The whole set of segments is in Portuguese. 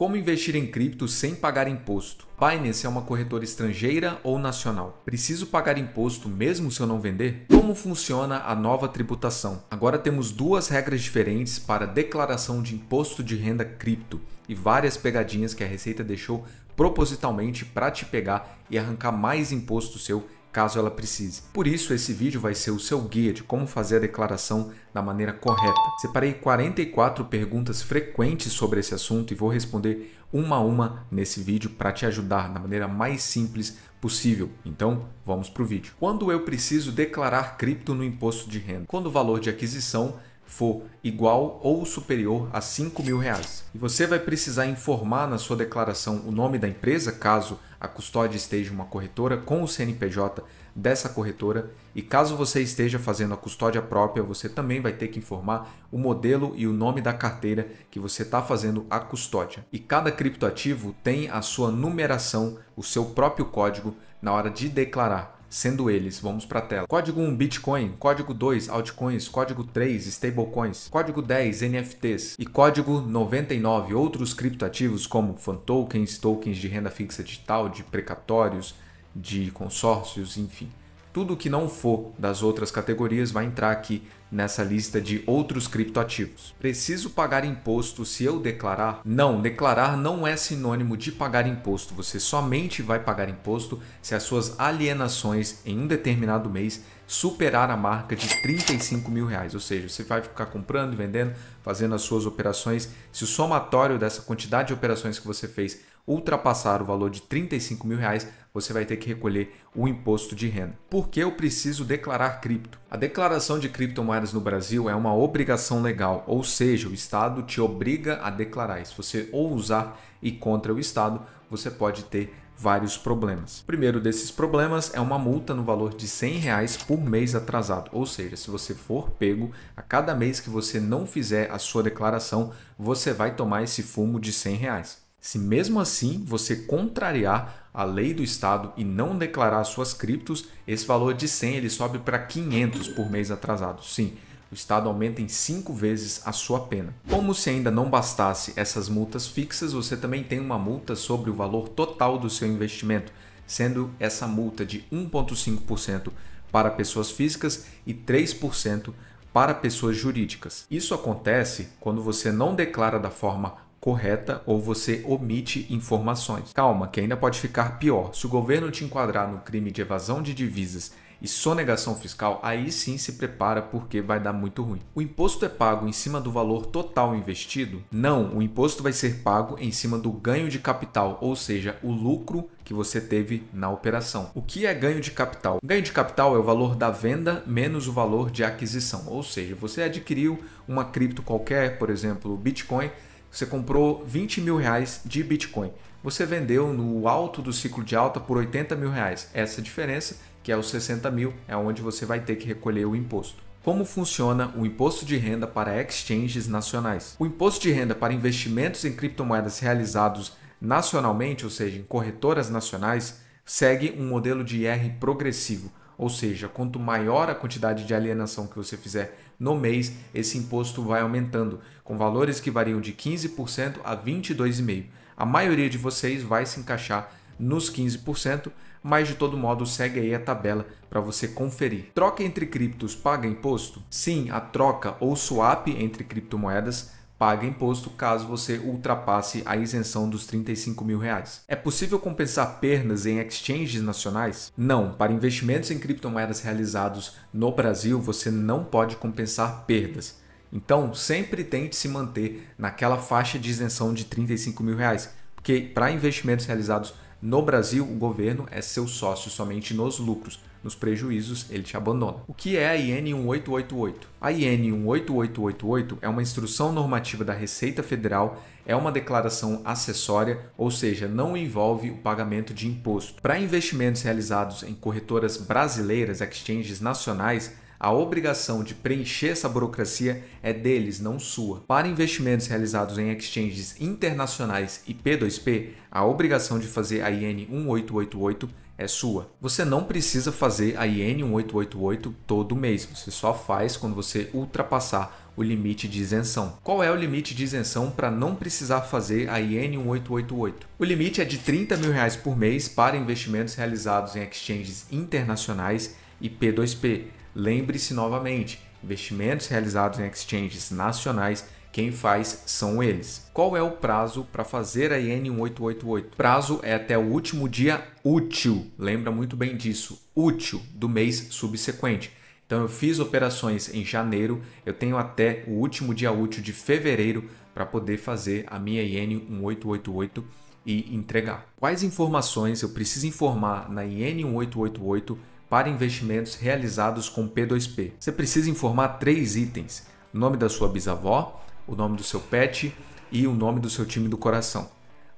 Como investir em cripto sem pagar imposto? Binance é uma corretora estrangeira ou nacional? Preciso pagar imposto mesmo se eu não vender? Como funciona a nova tributação? Agora temos duas regras diferentes para declaração de imposto de renda cripto e várias pegadinhas que a Receita deixou propositalmente para te pegar e arrancar mais imposto seu caso ela precise. Por isso, esse vídeo vai ser o seu guia de como fazer a declaração da maneira correta. Separei 44 perguntas frequentes sobre esse assunto e vou responder uma a uma nesse vídeo para te ajudar da maneira mais simples possível. Então, vamos para o vídeo. Quando eu preciso declarar cripto no imposto de renda? Quando o valor de aquisição for igual ou superior a R$ mil reais. E você vai precisar informar na sua declaração o nome da empresa, caso a custódia esteja uma corretora, com o CNPJ dessa corretora. E caso você esteja fazendo a custódia própria, você também vai ter que informar o modelo e o nome da carteira que você está fazendo a custódia. E cada criptoativo tem a sua numeração, o seu próprio código na hora de declarar sendo eles, vamos para a tela. Código 1 Bitcoin, código 2 altcoins, código 3 stablecoins, código 10 NFTs e código 99 outros criptoativos como fan tokens, tokens de renda fixa digital, de precatórios, de consórcios, enfim. Tudo que não for das outras categorias vai entrar aqui nessa lista de outros criptoativos. Preciso pagar imposto se eu declarar? Não, declarar não é sinônimo de pagar imposto. Você somente vai pagar imposto se as suas alienações em um determinado mês superar a marca de 35 mil reais. Ou seja, você vai ficar comprando, vendendo, fazendo as suas operações. Se o somatório dessa quantidade de operações que você fez ultrapassar o valor de 35 mil reais, você vai ter que recolher o imposto de renda. Por que eu preciso declarar cripto? A declaração de criptomoedas no Brasil é uma obrigação legal, ou seja, o Estado te obriga a declarar. se você ousar e contra o Estado, você pode ter vários problemas. O primeiro desses problemas é uma multa no valor de 100 reais por mês atrasado, ou seja, se você for pego a cada mês que você não fizer a sua declaração, você vai tomar esse fumo de 100 reais. Se mesmo assim você contrariar a lei do Estado e não declarar suas criptos, esse valor de 100 ele sobe para 500 por mês atrasado. Sim, o Estado aumenta em 5 vezes a sua pena. Como se ainda não bastasse essas multas fixas, você também tem uma multa sobre o valor total do seu investimento, sendo essa multa de 1,5% para pessoas físicas e 3% para pessoas jurídicas. Isso acontece quando você não declara da forma correta ou você omite informações. Calma, que ainda pode ficar pior. Se o governo te enquadrar no crime de evasão de divisas e sonegação fiscal, aí sim se prepara porque vai dar muito ruim. O imposto é pago em cima do valor total investido? Não, o imposto vai ser pago em cima do ganho de capital, ou seja, o lucro que você teve na operação. O que é ganho de capital? ganho de capital é o valor da venda menos o valor de aquisição, ou seja, você adquiriu uma cripto qualquer, por exemplo, o Bitcoin, você comprou 20 mil reais de Bitcoin. Você vendeu no alto do ciclo de alta por 80 mil reais. Essa diferença, que é os 60 mil, é onde você vai ter que recolher o imposto. Como funciona o imposto de renda para exchanges nacionais? O imposto de renda para investimentos em criptomoedas realizados nacionalmente, ou seja, em corretoras nacionais, segue um modelo de IR progressivo. Ou seja, quanto maior a quantidade de alienação que você fizer no mês, esse imposto vai aumentando, com valores que variam de 15% a 22,5%. A maioria de vocês vai se encaixar nos 15%, mas de todo modo segue aí a tabela para você conferir. Troca entre criptos paga imposto? Sim, a troca ou swap entre criptomoedas paga imposto caso você ultrapasse a isenção dos 35 mil reais. É possível compensar perdas em exchanges nacionais? Não. Para investimentos em criptomoedas realizados no Brasil, você não pode compensar perdas. Então, sempre tente se manter naquela faixa de isenção de 35 mil reais, porque para investimentos realizados no Brasil, o governo é seu sócio somente nos lucros nos prejuízos, ele te abandona. O que é a IN 1888? A IN 18888 é uma instrução normativa da Receita Federal, é uma declaração acessória, ou seja, não envolve o pagamento de imposto. Para investimentos realizados em corretoras brasileiras, exchanges nacionais, a obrigação de preencher essa burocracia é deles, não sua. Para investimentos realizados em exchanges internacionais e P2P, a obrigação de fazer a IN 1888 é sua. Você não precisa fazer a IN 1888 todo mês, você só faz quando você ultrapassar o limite de isenção. Qual é o limite de isenção para não precisar fazer a IN 1888? O limite é de 30 mil reais por mês para investimentos realizados em exchanges internacionais e P2P. Lembre-se novamente, investimentos realizados em exchanges nacionais quem faz são eles. Qual é o prazo para fazer a IN 1888? Prazo é até o último dia útil. Lembra muito bem disso. Útil do mês subsequente. Então eu fiz operações em janeiro, eu tenho até o último dia útil de fevereiro para poder fazer a minha IN 1888 e entregar. Quais informações eu preciso informar na IN 1888 para investimentos realizados com P2P? Você precisa informar três itens: nome da sua bisavó, o nome do seu pet e o nome do seu time do coração.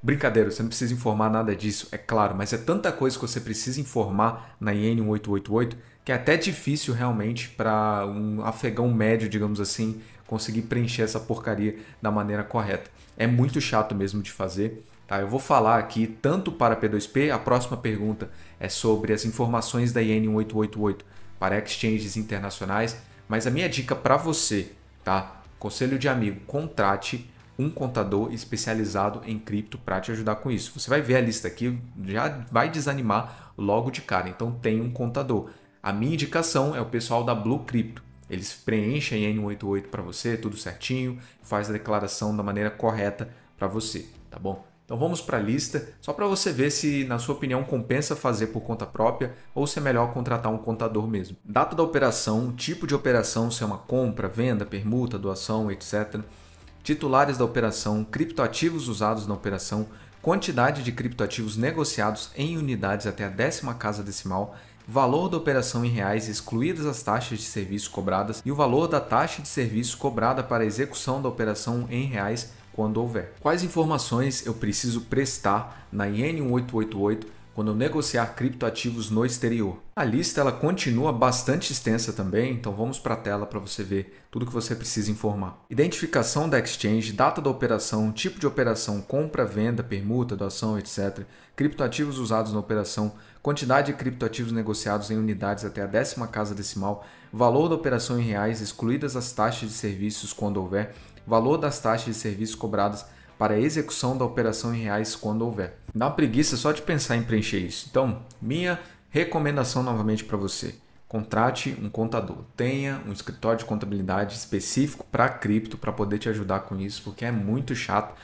Brincadeira, você não precisa informar nada disso, é claro, mas é tanta coisa que você precisa informar na IN 1888 que é até difícil realmente para um afegão médio, digamos assim, conseguir preencher essa porcaria da maneira correta. É muito chato mesmo de fazer. Tá? Eu vou falar aqui tanto para P2P, a próxima pergunta é sobre as informações da IN 1888 para exchanges internacionais, mas a minha dica para você, tá? Conselho de amigo, contrate um contador especializado em cripto para te ajudar com isso. Você vai ver a lista aqui, já vai desanimar logo de cara. Então tem um contador. A minha indicação é o pessoal da Blue Crypto. Eles preenchem N188 para você, tudo certinho, faz a declaração da maneira correta para você, tá bom? Então vamos para a lista, só para você ver se, na sua opinião, compensa fazer por conta própria ou se é melhor contratar um contador mesmo. Data da operação, tipo de operação, se é uma compra, venda, permuta, doação, etc. Titulares da operação, criptoativos usados na operação, quantidade de criptoativos negociados em unidades até a décima casa decimal, valor da operação em reais excluídas as taxas de serviço cobradas e o valor da taxa de serviço cobrada para execução da operação em reais quando houver. Quais informações eu preciso prestar na IN 1888 quando eu negociar criptoativos no exterior. A lista ela continua bastante extensa também, então vamos para a tela para você ver tudo que você precisa informar. Identificação da exchange, data da operação, tipo de operação, compra, venda, permuta, doação, etc. Criptoativos usados na operação, quantidade de criptoativos negociados em unidades até a décima casa decimal, valor da operação em reais, excluídas as taxas de serviços quando houver, valor das taxas de serviços cobradas para a execução da operação em reais quando houver. Dá preguiça só de pensar em preencher isso. Então, minha recomendação novamente para você: contrate um contador, tenha um escritório de contabilidade específico para cripto para poder te ajudar com isso, porque é muito chato.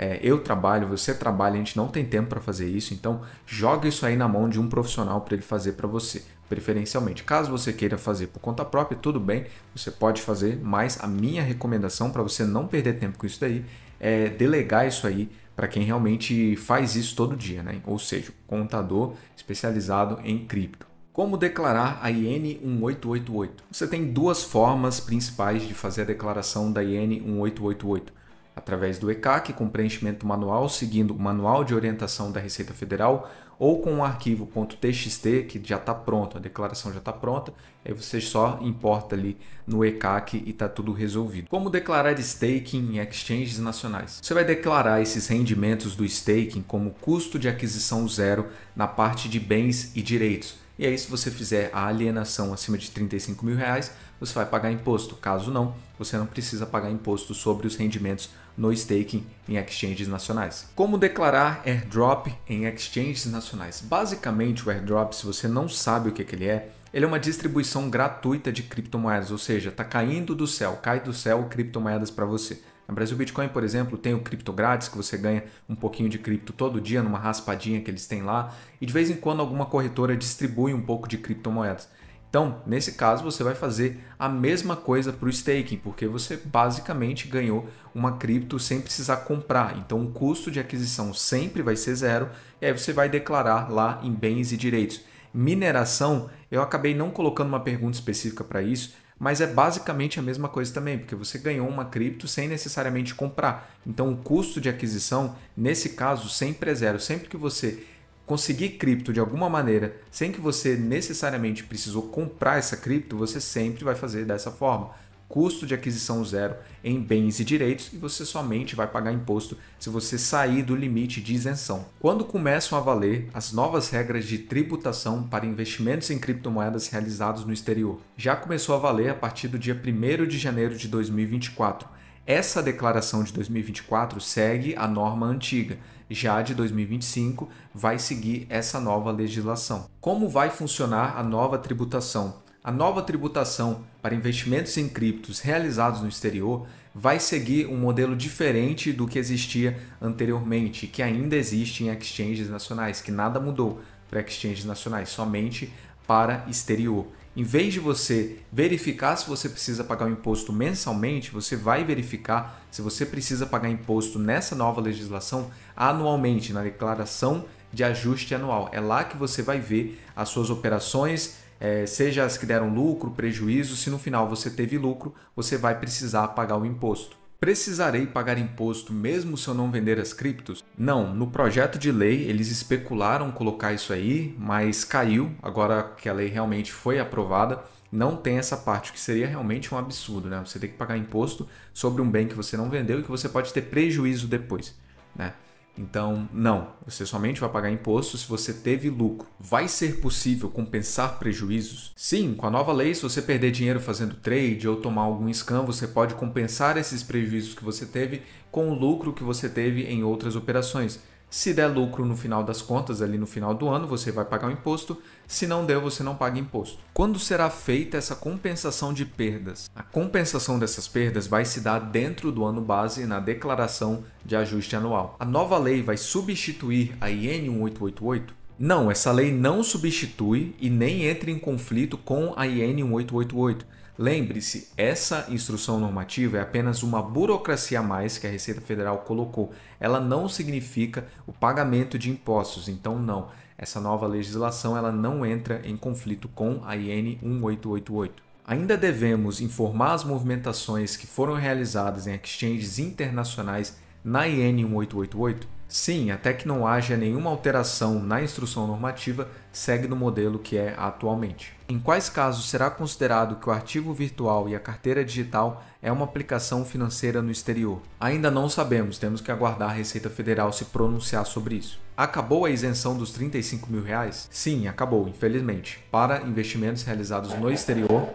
É, eu trabalho, você trabalha, a gente não tem tempo para fazer isso, então joga isso aí na mão de um profissional para ele fazer para você preferencialmente. Caso você queira fazer por conta própria, tudo bem, você pode fazer, mas a minha recomendação para você não perder tempo com isso daí é delegar isso aí para quem realmente faz isso todo dia, né? ou seja, contador especializado em cripto. Como declarar a IN 1888? Você tem duas formas principais de fazer a declaração da IN 1888 através do ECAC com preenchimento manual, seguindo o Manual de Orientação da Receita Federal ou com um arquivo .txt que já está pronto, a declaração já está pronta, aí você só importa ali no ECAC e está tudo resolvido. Como declarar staking em exchanges nacionais? Você vai declarar esses rendimentos do staking como custo de aquisição zero na parte de bens e direitos. E aí, se você fizer a alienação acima de 35 mil reais, você vai pagar imposto. Caso não, você não precisa pagar imposto sobre os rendimentos no staking em exchanges nacionais. Como declarar airdrop em exchanges nacionais? Basicamente, o airdrop, se você não sabe o que, que ele é, ele é uma distribuição gratuita de criptomoedas, ou seja, está caindo do céu, cai do céu criptomoedas para você. No Brasil Bitcoin, por exemplo, tem o cripto grátis, que você ganha um pouquinho de cripto todo dia, numa raspadinha que eles têm lá, e de vez em quando alguma corretora distribui um pouco de criptomoedas. Então, nesse caso, você vai fazer a mesma coisa para o staking, porque você basicamente ganhou uma cripto sem precisar comprar. Então, o custo de aquisição sempre vai ser zero, e aí você vai declarar lá em bens e direitos. Mineração, eu acabei não colocando uma pergunta específica para isso, mas é basicamente a mesma coisa também, porque você ganhou uma cripto sem necessariamente comprar. Então, o custo de aquisição, nesse caso, sempre é zero. Sempre que você conseguir cripto de alguma maneira, sem que você necessariamente precisou comprar essa cripto, você sempre vai fazer dessa forma. Custo de aquisição zero em bens e direitos, e você somente vai pagar imposto se você sair do limite de isenção. Quando começam a valer as novas regras de tributação para investimentos em criptomoedas realizados no exterior? Já começou a valer a partir do dia 1 de janeiro de 2024. Essa declaração de 2024 segue a norma antiga, já de 2025 vai seguir essa nova legislação. Como vai funcionar a nova tributação? A nova tributação para investimentos em criptos realizados no exterior vai seguir um modelo diferente do que existia anteriormente, que ainda existe em exchanges nacionais, que nada mudou para exchanges nacionais, somente para exterior. Em vez de você verificar se você precisa pagar o imposto mensalmente, você vai verificar se você precisa pagar imposto nessa nova legislação anualmente, na declaração de ajuste anual. É lá que você vai ver as suas operações, é, seja as que deram lucro, prejuízo, se no final você teve lucro, você vai precisar pagar o imposto. Precisarei pagar imposto mesmo se eu não vender as criptos? Não, no projeto de lei eles especularam colocar isso aí, mas caiu, agora que a lei realmente foi aprovada, não tem essa parte, que seria realmente um absurdo, né? Você tem que pagar imposto sobre um bem que você não vendeu e que você pode ter prejuízo depois, né? Então, não, você somente vai pagar imposto se você teve lucro. Vai ser possível compensar prejuízos? Sim, com a nova lei, se você perder dinheiro fazendo trade ou tomar algum scam, você pode compensar esses prejuízos que você teve com o lucro que você teve em outras operações. Se der lucro no final das contas, ali no final do ano, você vai pagar o imposto. Se não der, você não paga imposto. Quando será feita essa compensação de perdas? A compensação dessas perdas vai se dar dentro do ano base na declaração de ajuste anual. A nova lei vai substituir a IN 1888? Não, essa lei não substitui e nem entra em conflito com a IN 1888 Lembre-se, essa instrução normativa é apenas uma burocracia a mais que a Receita Federal colocou. Ela não significa o pagamento de impostos, então não. Essa nova legislação ela não entra em conflito com a IN 1888. Ainda devemos informar as movimentações que foram realizadas em exchanges internacionais na IN 1888? Sim, até que não haja nenhuma alteração na instrução normativa, segue no modelo que é atualmente. Em quais casos será considerado que o ativo virtual e a carteira digital é uma aplicação financeira no exterior? Ainda não sabemos, temos que aguardar a Receita Federal se pronunciar sobre isso. Acabou a isenção dos 35 mil reais? Sim, acabou, infelizmente. Para investimentos realizados no exterior.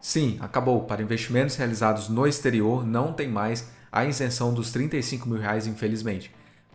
Sim, acabou. Para investimentos realizados no exterior, não tem mais a isenção dos 35 mil reais, infelizmente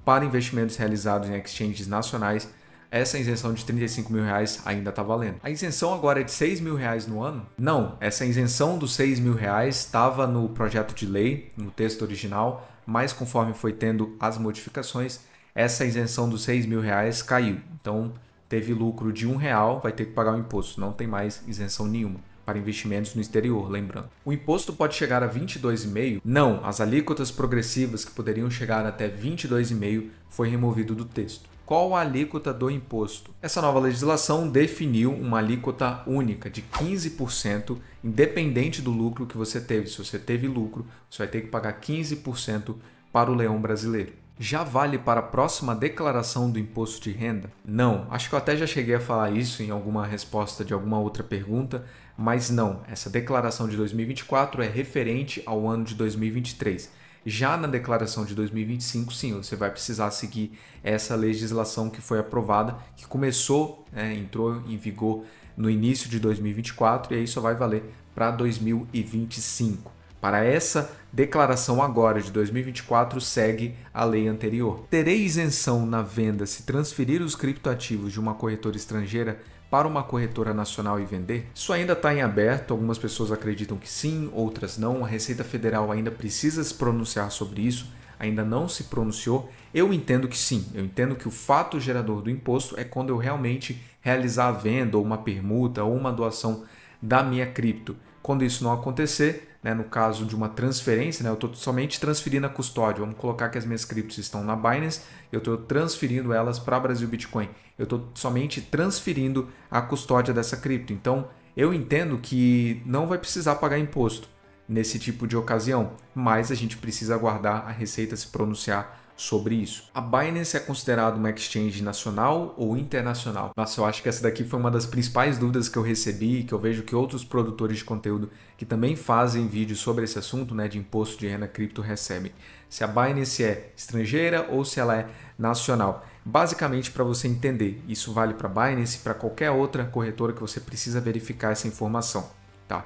para investimentos realizados em exchanges nacionais, essa isenção de 35 mil reais ainda está valendo. A isenção agora é de 6 mil reais no ano? Não, essa isenção dos 6 mil reais estava no projeto de lei, no texto original, mas conforme foi tendo as modificações, essa isenção dos 6 mil reais caiu. Então teve lucro de um real, vai ter que pagar o imposto, não tem mais isenção nenhuma para investimentos no exterior, lembrando. O imposto pode chegar a 22,5%? Não, as alíquotas progressivas que poderiam chegar até 22,5% foi removido do texto qual a alíquota do imposto. Essa nova legislação definiu uma alíquota única de 15%, independente do lucro que você teve. Se você teve lucro, você vai ter que pagar 15% para o leão brasileiro. Já vale para a próxima declaração do imposto de renda? Não, acho que eu até já cheguei a falar isso em alguma resposta de alguma outra pergunta, mas não, essa declaração de 2024 é referente ao ano de 2023. Já na declaração de 2025, sim, você vai precisar seguir essa legislação que foi aprovada, que começou, né, entrou em vigor no início de 2024 e aí só vai valer para 2025. Para essa declaração agora de 2024 segue a lei anterior. Terei isenção na venda se transferir os criptoativos de uma corretora estrangeira para uma corretora nacional e vender? Isso ainda está em aberto, algumas pessoas acreditam que sim, outras não. A Receita Federal ainda precisa se pronunciar sobre isso, ainda não se pronunciou. Eu entendo que sim, eu entendo que o fato gerador do imposto é quando eu realmente realizar a venda ou uma permuta ou uma doação da minha cripto. Quando isso não acontecer, né, no caso de uma transferência, né, eu estou somente transferindo a custódia. Vamos colocar que as minhas criptos estão na Binance, eu estou transferindo elas para Brasil Bitcoin. Eu estou somente transferindo a custódia dessa cripto. Então, eu entendo que não vai precisar pagar imposto nesse tipo de ocasião, mas a gente precisa aguardar a Receita se pronunciar sobre isso. A Binance é considerada uma exchange nacional ou internacional? Nossa, eu acho que essa daqui foi uma das principais dúvidas que eu recebi, que eu vejo que outros produtores de conteúdo que também fazem vídeos sobre esse assunto, né, de imposto de renda cripto recebem. Se a Binance é estrangeira ou se ela é nacional. Basicamente para você entender, isso vale para Binance, e para qualquer outra corretora que você precisa verificar essa informação, tá?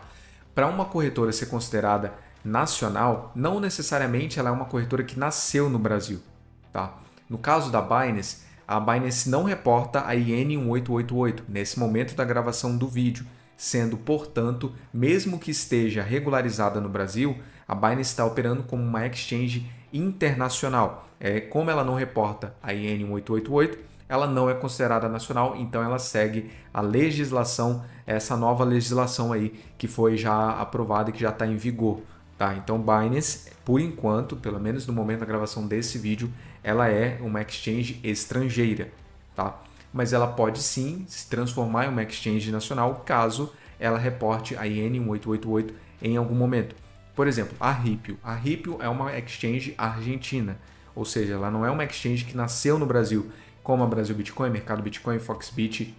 Para uma corretora ser considerada nacional, não necessariamente ela é uma corretora que nasceu no Brasil. Tá? No caso da Binance, a Binance não reporta a IN 1888 nesse momento da gravação do vídeo, sendo, portanto, mesmo que esteja regularizada no Brasil, a Binance está operando como uma exchange internacional. É, como ela não reporta a IN 1888, ela não é considerada nacional, então ela segue a legislação, essa nova legislação aí que foi já aprovada e que já está em vigor. Tá? Então, Binance, por enquanto, pelo menos no momento da gravação desse vídeo, ela é uma exchange estrangeira, tá? Mas ela pode sim se transformar em uma exchange nacional caso ela reporte a IN 1888 em algum momento. Por exemplo, a Ripio. A Ripio é uma exchange argentina, ou seja, ela não é uma exchange que nasceu no Brasil, como a Brasil Bitcoin, Mercado Bitcoin, Foxbit,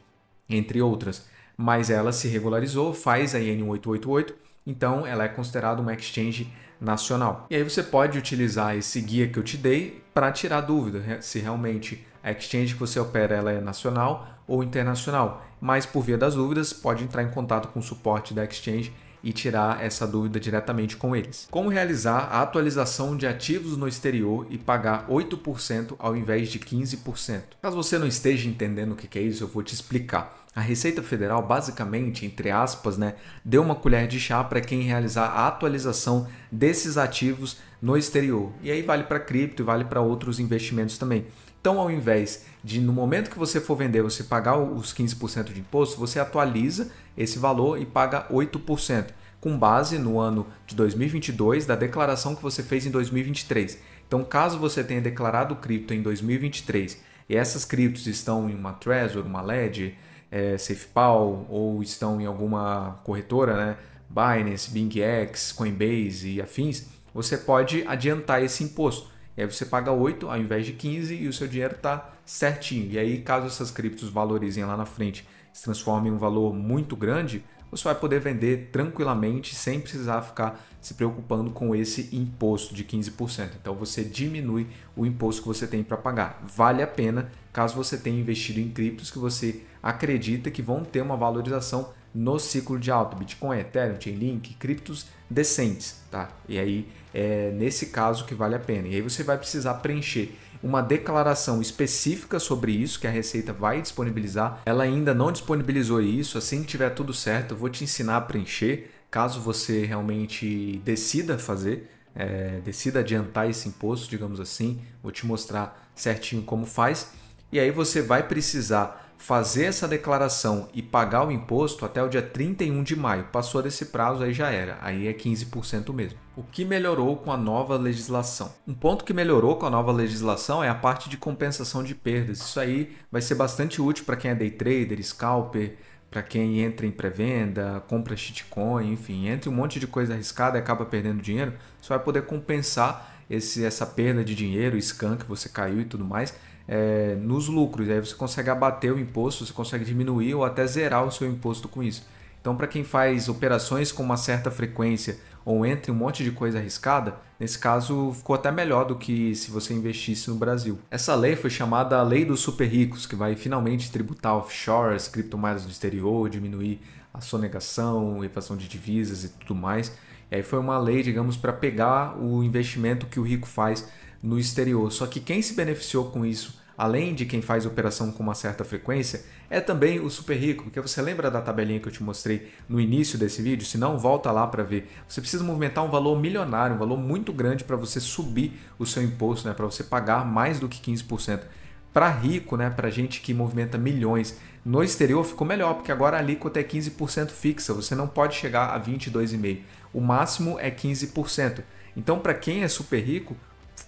entre outras. Mas ela se regularizou, faz a IN 888 então, ela é considerada uma exchange nacional. E aí você pode utilizar esse guia que eu te dei para tirar dúvida se realmente a exchange que você opera ela é nacional ou internacional. Mas por via das dúvidas, pode entrar em contato com o suporte da exchange e tirar essa dúvida diretamente com eles. Como realizar a atualização de ativos no exterior e pagar 8% ao invés de 15%? Caso você não esteja entendendo o que é isso, eu vou te explicar. A Receita Federal, basicamente, entre aspas, né, deu uma colher de chá para quem realizar a atualização desses ativos no exterior. E aí vale para cripto e vale para outros investimentos também. Então, ao invés de no momento que você for vender você pagar os 15% de imposto, você atualiza esse valor e paga 8%, com base no ano de 2022 da declaração que você fez em 2023. Então, caso você tenha declarado cripto em 2023 e essas criptos estão em uma Trezor, uma LED, é, SafePal ou estão em alguma corretora, né? Binance, BingX, Coinbase e afins, você pode adiantar esse imposto. E aí você paga 8 ao invés de 15 e o seu dinheiro está certinho. E aí, caso essas criptos valorizem lá na frente, se transformem em um valor muito grande, você vai poder vender tranquilamente sem precisar ficar se preocupando com esse imposto de 15%. Então você diminui o imposto que você tem para pagar. Vale a pena caso você tenha investido em criptos que você acredita que vão ter uma valorização no ciclo de alta, Bitcoin, Ethereum, Chainlink, criptos decentes, tá? E aí é nesse caso que vale a pena. E aí você vai precisar preencher uma declaração específica sobre isso que a Receita vai disponibilizar. Ela ainda não disponibilizou isso, assim que tiver tudo certo, eu vou te ensinar a preencher, caso você realmente decida fazer, é, decida adiantar esse imposto, digamos assim, vou te mostrar certinho como faz. E aí você vai precisar fazer essa declaração e pagar o imposto até o dia 31 de maio. Passou desse prazo, aí já era. Aí é 15% mesmo. O que melhorou com a nova legislação? Um ponto que melhorou com a nova legislação é a parte de compensação de perdas. Isso aí vai ser bastante útil para quem é day trader, scalper, para quem entra em pré-venda, compra shitcoin, enfim, entra um monte de coisa arriscada e acaba perdendo dinheiro, você vai poder compensar esse, essa perda de dinheiro, o scan que você caiu e tudo mais é, nos lucros. aí você consegue abater o imposto, você consegue diminuir ou até zerar o seu imposto com isso. Então, para quem faz operações com uma certa frequência ou entra em um monte de coisa arriscada, nesse caso ficou até melhor do que se você investisse no Brasil. Essa lei foi chamada a Lei dos Super Ricos, que vai finalmente tributar offshores, criptomoedas do exterior, diminuir a sonegação, evasão de divisas e tudo mais. E aí foi uma lei, digamos, para pegar o investimento que o rico faz no exterior. Só que quem se beneficiou com isso, além de quem faz operação com uma certa frequência, é também o super rico, porque você lembra da tabelinha que eu te mostrei no início desse vídeo? Se não, volta lá para ver. Você precisa movimentar um valor milionário, um valor muito grande para você subir o seu imposto, né? para você pagar mais do que 15% para rico, né, para gente que movimenta milhões. No exterior ficou melhor, porque agora a alíquota é 15% fixa, você não pode chegar a 22,5%. O máximo é 15%. Então, para quem é super rico,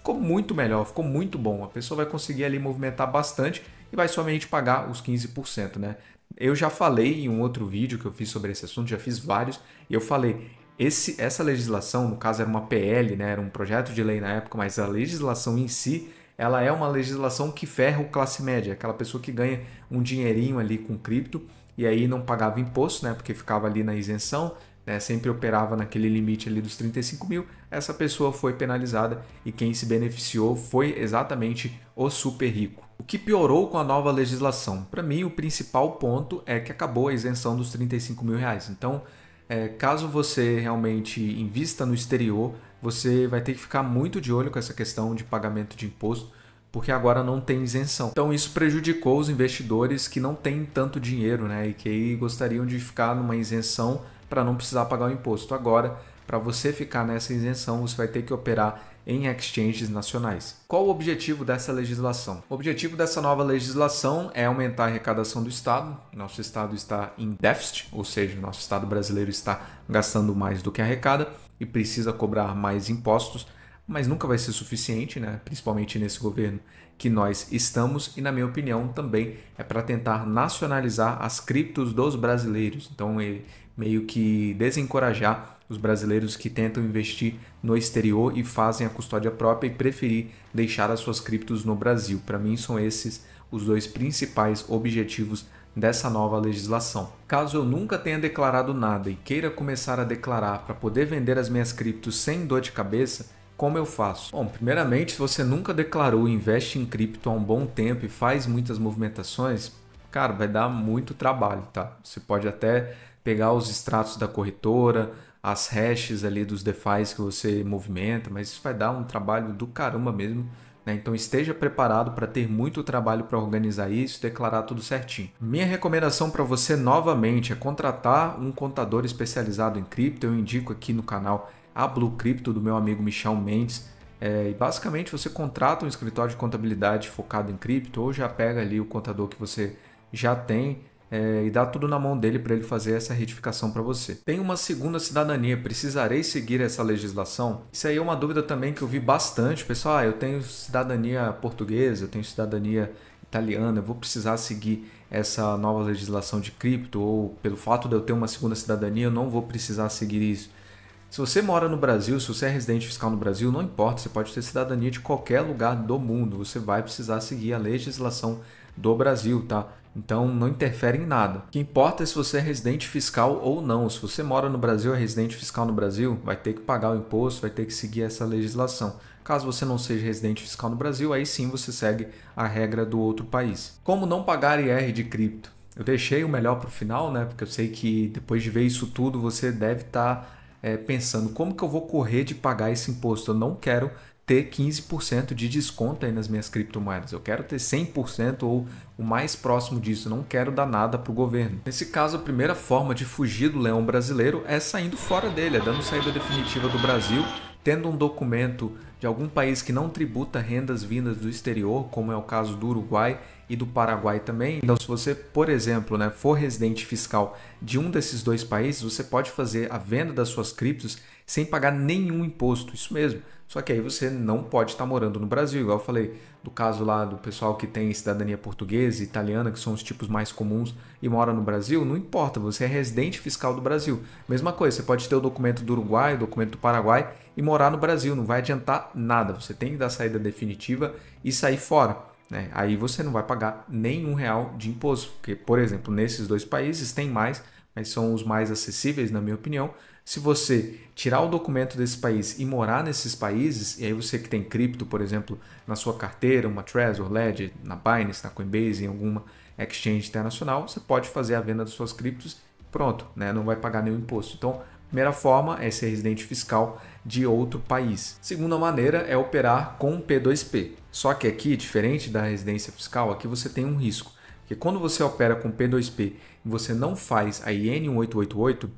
ficou muito melhor, ficou muito bom. A pessoa vai conseguir ali movimentar bastante e vai somente pagar os 15%, né? Eu já falei em um outro vídeo que eu fiz sobre esse assunto, já fiz vários, e eu falei, esse, essa legislação, no caso era uma PL, né, era um projeto de lei na época, mas a legislação em si, ela é uma legislação que ferra o classe média, aquela pessoa que ganha um dinheirinho ali com cripto e aí não pagava imposto, né, porque ficava ali na isenção, né, sempre operava naquele limite ali dos 35 mil, essa pessoa foi penalizada e quem se beneficiou foi exatamente o super rico. O que piorou com a nova legislação? Para mim, o principal ponto é que acabou a isenção dos 35 mil reais. Então, é, caso você realmente invista no exterior, você vai ter que ficar muito de olho com essa questão de pagamento de imposto, porque agora não tem isenção. Então isso prejudicou os investidores que não têm tanto dinheiro, né? E que aí gostariam de ficar numa isenção para não precisar pagar o imposto. Agora, para você ficar nessa isenção, você vai ter que operar em exchanges nacionais. Qual o objetivo dessa legislação? O objetivo dessa nova legislação é aumentar a arrecadação do Estado. Nosso Estado está em déficit, ou seja, nosso Estado brasileiro está gastando mais do que arrecada e precisa cobrar mais impostos, mas nunca vai ser suficiente, né? principalmente nesse governo que nós estamos, e na minha opinião também é para tentar nacionalizar as criptos dos brasileiros. Então ele meio que desencorajar os brasileiros que tentam investir no exterior e fazem a custódia própria e preferir deixar as suas criptos no Brasil. Para mim, são esses os dois principais objetivos dessa nova legislação. Caso eu nunca tenha declarado nada e queira começar a declarar para poder vender as minhas criptos sem dor de cabeça, como eu faço? Bom, primeiramente, se você nunca declarou e investe em cripto há um bom tempo e faz muitas movimentações, cara, vai dar muito trabalho, tá? Você pode até pegar os extratos da corretora, as hashes ali dos DeFi's que você movimenta, mas isso vai dar um trabalho do caramba mesmo. Né? Então esteja preparado para ter muito trabalho para organizar isso, declarar tudo certinho. Minha recomendação para você novamente é contratar um contador especializado em cripto. Eu indico aqui no canal a Blue Crypto do meu amigo Michel Mendes. É, e basicamente você contrata um escritório de contabilidade focado em cripto ou já pega ali o contador que você já tem é, e dá tudo na mão dele para ele fazer essa retificação para você. Tem uma segunda cidadania, precisarei seguir essa legislação? Isso aí é uma dúvida também que eu vi bastante, pessoal. Ah, eu tenho cidadania portuguesa, eu tenho cidadania italiana, eu vou precisar seguir essa nova legislação de cripto ou pelo fato de eu ter uma segunda cidadania, eu não vou precisar seguir isso. Se você mora no Brasil, se você é residente fiscal no Brasil, não importa, você pode ter cidadania de qualquer lugar do mundo, você vai precisar seguir a legislação do Brasil, tá? Então não interfere em nada. O que importa é se você é residente fiscal ou não. Se você mora no Brasil, é residente fiscal no Brasil, vai ter que pagar o imposto, vai ter que seguir essa legislação. Caso você não seja residente fiscal no Brasil, aí sim você segue a regra do outro país. Como não pagar IR de cripto? Eu deixei o melhor para o final, né? Porque eu sei que depois de ver isso tudo, você deve estar tá, é, pensando como que eu vou correr de pagar esse imposto. Eu não quero ter 15% de desconto aí nas minhas criptomoedas. Eu quero ter 100% ou o mais próximo disso, não quero dar nada para o governo. Nesse caso, a primeira forma de fugir do leão brasileiro é saindo fora dele, é dando saída definitiva do Brasil, tendo um documento de algum país que não tributa rendas vindas do exterior, como é o caso do Uruguai e do Paraguai também. Então, se você, por exemplo, né, for residente fiscal de um desses dois países, você pode fazer a venda das suas criptos sem pagar nenhum imposto. Isso mesmo. Só que aí você não pode estar tá morando no Brasil, igual eu falei do caso lá do pessoal que tem cidadania portuguesa e italiana, que são os tipos mais comuns e mora no Brasil, não importa, você é residente fiscal do Brasil. Mesma coisa, você pode ter o documento do Uruguai, o documento do Paraguai e morar no Brasil, não vai adiantar nada. Você tem que dar saída definitiva e sair fora. Né? Aí você não vai pagar nenhum real de imposto, porque, por exemplo, nesses dois países tem mais, mas são os mais acessíveis, na minha opinião, se você tirar o documento desse país e morar nesses países, e aí você que tem cripto, por exemplo, na sua carteira, uma Trezor, Ledger, na Binance, na Coinbase, em alguma exchange internacional, você pode fazer a venda das suas criptos, pronto, né? não vai pagar nenhum imposto. Então, Primeira forma é ser residente fiscal de outro país. Segunda maneira é operar com P2P. Só que aqui, diferente da residência fiscal, aqui você tem um risco. Porque quando você opera com P2P e você não faz a IN 1888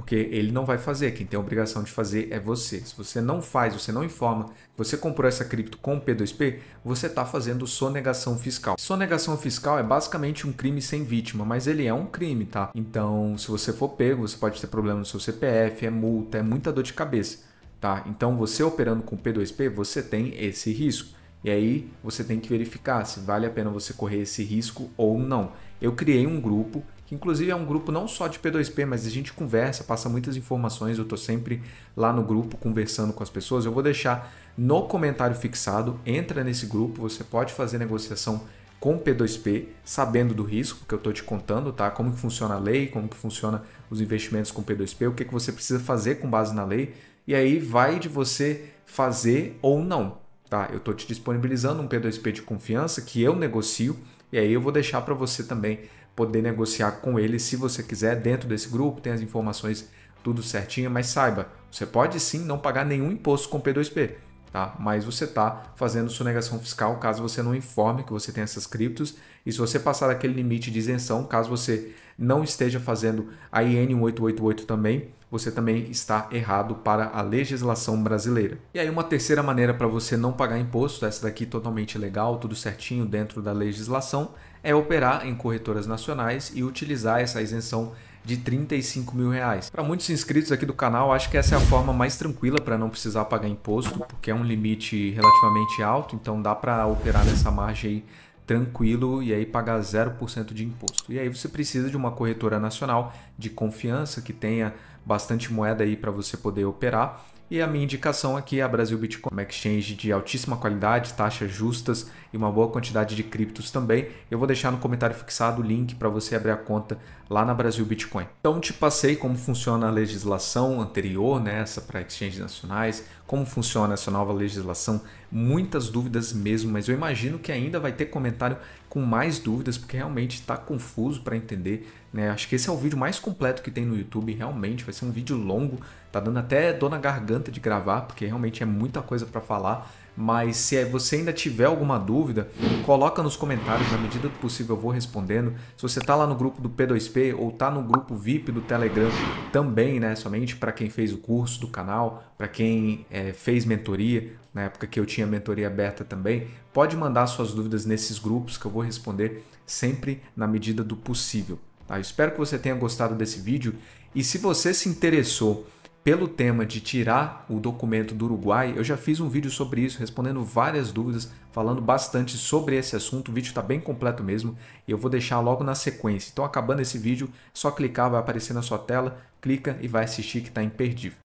porque ele não vai fazer. Quem tem a obrigação de fazer é você. Se você não faz, você não informa, você comprou essa cripto com P2P, você está fazendo sonegação fiscal. Sonegação fiscal é basicamente um crime sem vítima, mas ele é um crime, tá? Então, se você for pego, você pode ter problema no seu CPF, é multa, é muita dor de cabeça, tá? Então, você operando com P2P, você tem esse risco. E aí você tem que verificar se vale a pena você correr esse risco ou não. Eu criei um grupo que inclusive é um grupo não só de P2P, mas a gente conversa, passa muitas informações, eu estou sempre lá no grupo conversando com as pessoas. Eu vou deixar no comentário fixado, entra nesse grupo, você pode fazer negociação com P2P, sabendo do risco que eu estou te contando, tá? Como que funciona a lei, como que funciona os investimentos com P2P, o que, que você precisa fazer com base na lei, e aí vai de você fazer ou não, tá? Eu estou te disponibilizando um P2P de confiança que eu negocio, e aí eu vou deixar para você também poder negociar com ele se você quiser. Dentro desse grupo tem as informações tudo certinho, mas saiba, você pode sim não pagar nenhum imposto com P2P. Tá? Mas você está fazendo sonegação fiscal caso você não informe que você tem essas criptos. E se você passar daquele limite de isenção, caso você não esteja fazendo a IN 1888 também, você também está errado para a legislação brasileira. E aí uma terceira maneira para você não pagar imposto, essa daqui totalmente legal, tudo certinho dentro da legislação, é operar em corretoras nacionais e utilizar essa isenção de 35 mil reais. Para muitos inscritos aqui do canal, acho que essa é a forma mais tranquila para não precisar pagar imposto, porque é um limite relativamente alto, então dá para operar nessa margem aí tranquilo e aí pagar 0% de imposto. E aí você precisa de uma corretora nacional de confiança que tenha bastante moeda aí para você poder operar. E a minha indicação aqui é a Brasil Bitcoin, uma exchange de altíssima qualidade, taxas justas e uma boa quantidade de criptos também. Eu vou deixar no comentário fixado o link para você abrir a conta lá na Brasil Bitcoin. Então te passei como funciona a legislação anterior, né, essa para exchanges nacionais, como funciona essa nova legislação. Muitas dúvidas mesmo, mas eu imagino que ainda vai ter comentário com mais dúvidas, porque realmente está confuso para entender. Né? Acho que esse é o vídeo mais completo que tem no YouTube, realmente. Vai ser um vídeo longo, tá dando até dor na garganta de gravar, porque realmente é muita coisa para falar mas se é, você ainda tiver alguma dúvida, coloca nos comentários, na medida do possível eu vou respondendo. Se você está lá no grupo do P2P ou está no grupo VIP do Telegram também, né? Somente para quem fez o curso do canal, para quem é, fez mentoria, na época que eu tinha mentoria aberta também, pode mandar suas dúvidas nesses grupos que eu vou responder sempre na medida do possível. Tá? espero que você tenha gostado desse vídeo e se você se interessou pelo tema de tirar o documento do Uruguai, eu já fiz um vídeo sobre isso, respondendo várias dúvidas, falando bastante sobre esse assunto. O vídeo está bem completo mesmo e eu vou deixar logo na sequência. Então, acabando esse vídeo, só clicar, vai aparecer na sua tela, clica e vai assistir que está imperdível.